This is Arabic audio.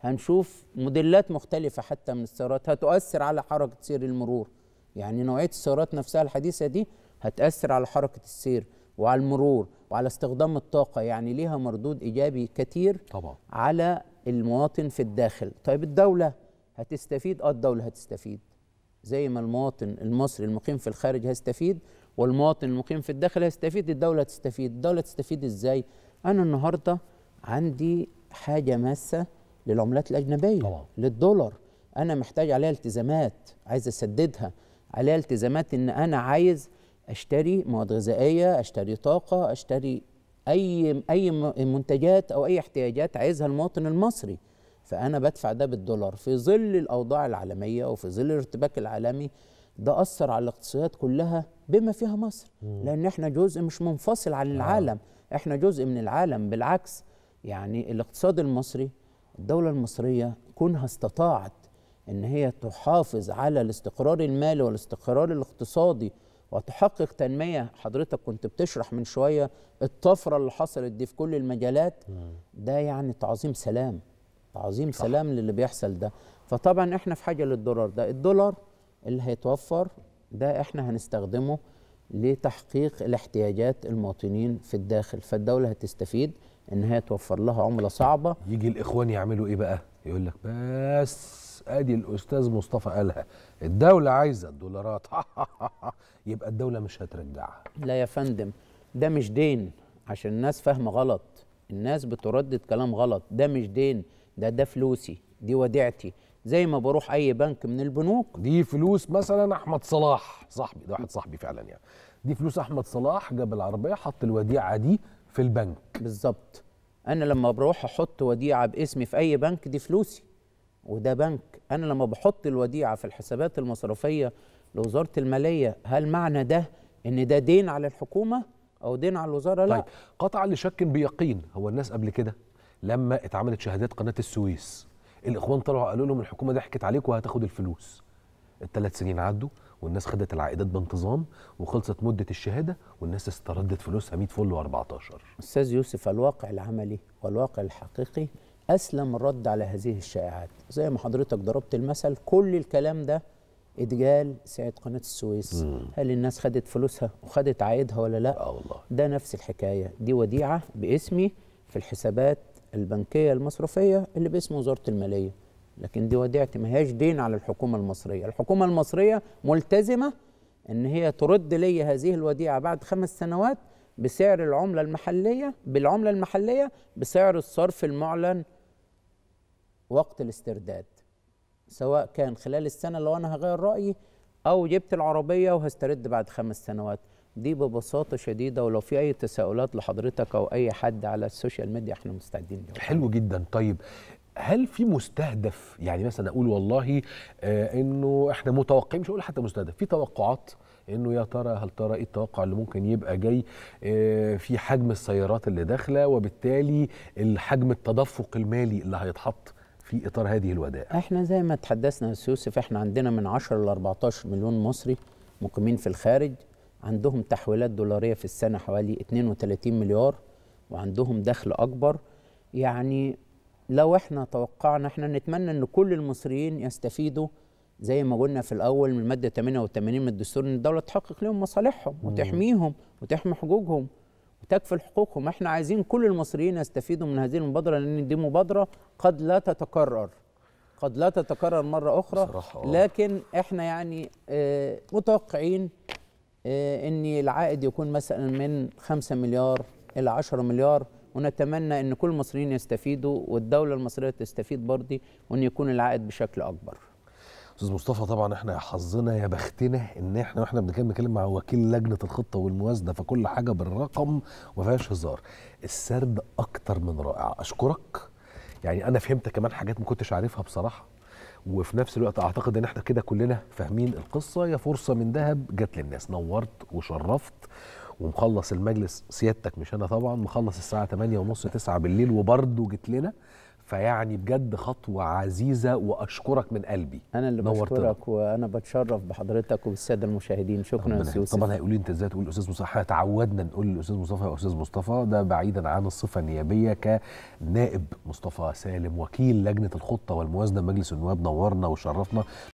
هنشوف موديلات مختلفة حتى من السيارات هتؤثر على حركة سير المرور يعني نوعية السيارات نفسها الحديثة دي هتأثر على حركة السير وعلى المرور وعلى استخدام الطاقة يعني ليها مردود إيجابي كتير طبعا. على المواطن في الداخل طيب الدولة هتستفيد اه الدولة هتستفيد زي ما المواطن المصري المقيم في الخارج هيستفيد والمواطن المقيم في الداخل هيستفيد الدولة هتستفيد الدولة هتستفيد ازاي أنا النهاردة عندي حاجة ماسة للعملات الاجنبيه طبعا. للدولار انا محتاج عليها التزامات عايز اسددها عليها التزامات ان انا عايز اشتري مواد غذائيه اشتري طاقه اشتري اي اي منتجات او اي احتياجات عايزها المواطن المصري فانا بدفع ده بالدولار في ظل الاوضاع العالميه وفي ظل الارتباك العالمي ده اثر على الاقتصادات كلها بما فيها مصر مم. لان احنا جزء مش منفصل عن آه. العالم آه. احنا جزء من العالم بالعكس يعني الاقتصاد المصري الدولة المصرية كونها استطاعت ان هي تحافظ على الاستقرار المالي والاستقرار الاقتصادي وتحقق تنمية حضرتك كنت بتشرح من شوية الطفرة اللي حصلت دي في كل المجالات ده يعني تعظيم سلام تعظيم صح. سلام للي بيحصل ده فطبعا احنا في حاجة للدولار ده الدولار اللي هيتوفر ده احنا هنستخدمه لتحقيق الاحتياجات المواطنين في الداخل فالدولة هتستفيد ان هي توفر لها عمله صعبه يجي الاخوان يعملوا ايه بقى يقول لك بس ادي الاستاذ مصطفى قالها الدوله عايزه الدولارات يبقى الدوله مش هترجعها لا يا فندم ده مش دين عشان الناس فاهمه غلط الناس بتردد كلام غلط ده مش دين ده ده فلوسي دي وديعتي زي ما بروح اي بنك من البنوك دي فلوس مثلا احمد صلاح صاحبي ده واحد صاحبي فعلا يعني دي فلوس احمد صلاح جاب العربيه حط الوديعه دي في البنك بالظبط انا لما بروح احط وديعه باسمي في اي بنك دي فلوسي وده بنك انا لما بحط الوديعه في الحسابات المصرفيه لوزاره الماليه هل معنى ده ان ده دين على الحكومه او دين على الوزاره طيب. لا قطع اللي شك بيقين هو الناس قبل كده لما اتعملت شهادات قناه السويس الاخوان طلعوا قالوا لهم الحكومه ضحكت عليك وهتاخد الفلوس الثلاث سنين عدوا والناس خدت العائدات بانتظام وخلصت مده الشهاده والناس استردت فلوسها 100 فل و14 استاذ يوسف الواقع العملي والواقع الحقيقي اسلم الرد على هذه الشائعات زي ما حضرتك ضربت المثل كل الكلام ده اتجال ساعه قناه السويس مم. هل الناس خدت فلوسها وخدت عائدها ولا لا آه والله. ده نفس الحكايه دي وديعه باسمي في الحسابات البنكيه المصرفيه اللي باسم وزاره الماليه لكن دي وديعه ما هياش دين على الحكومه المصريه الحكومه المصريه ملتزمه ان هي ترد لي هذه الوديعه بعد خمس سنوات بسعر العمله المحليه بالعمله المحليه بسعر الصرف المعلن وقت الاسترداد سواء كان خلال السنه لو انا هغير رايي او جبت العربيه وهسترد بعد خمس سنوات دي ببساطه شديده ولو في اي تساؤلات لحضرتك او اي حد على السوشيال ميديا احنا مستعدين لها حلو جدا طيب هل في مستهدف يعني مثلا اقول والله آه انه احنا متوقعين مش اقول حتى مستهدف في توقعات انه يا ترى هل ترى ايه التوقع اللي ممكن يبقى جاي آه في حجم السيارات اللي داخله وبالتالي الحجم التدفق المالي اللي هيتحط في اطار هذه الودائع احنا زي ما تحدثنا يا يوسف احنا عندنا من 10 ل 14 مليون مصري مقيمين في الخارج عندهم تحويلات دولاريه في السنه حوالي 32 مليار وعندهم دخل اكبر يعني لو احنا توقعنا احنا نتمنى ان كل المصريين يستفيدوا زي ما قلنا في الاول من الماده 88 من الدستور ان الدوله تحقق لهم مصالحهم وتحميهم وتحمي حقوقهم وتكفل حقوقهم احنا عايزين كل المصريين يستفيدوا من هذه المبادره لان دي مبادره قد لا تتكرر قد لا تتكرر مره اخرى آه. لكن احنا يعني آه، متوقعين آه، ان العائد يكون مثلا من 5 مليار الى 10 مليار ونتمنى ان كل المصريين يستفيدوا والدوله المصريه تستفيد برضه وان يكون العائد بشكل اكبر استاذ مصطفى طبعا احنا حظنا يا بختنا ان احنا واحنا بنتكلم مع وكيل لجنه الخطه والموازنه فكل حاجه بالرقم وما فيهاش هزار السرد اكتر من رائع اشكرك يعني انا فهمت كمان حاجات ما كنتش عارفها بصراحه وفي نفس الوقت اعتقد ان احنا كده كلنا فاهمين القصه يا فرصه من ذهب جت للناس نورت وشرفت ومخلص المجلس سيادتك مش انا طبعا مخلص الساعه 8 ونص 9 بالليل وبرضه جيت لنا فيعني بجد خطوه عزيزه واشكرك من قلبي انا اللي بشكرك وانا بتشرف بحضرتك وبالساده المشاهدين شكرا يا استاذ طبعا هيقولوا انت ازاي تقول الاستاذ مصطفى تعودنا نقول الاستاذ مصطفى يا استاذ مصطفى ده بعيدا عن الصفه النيابيه كنائب مصطفى سالم وكيل لجنه الخطه والموازنه مجلس النواب نورنا وشرفنا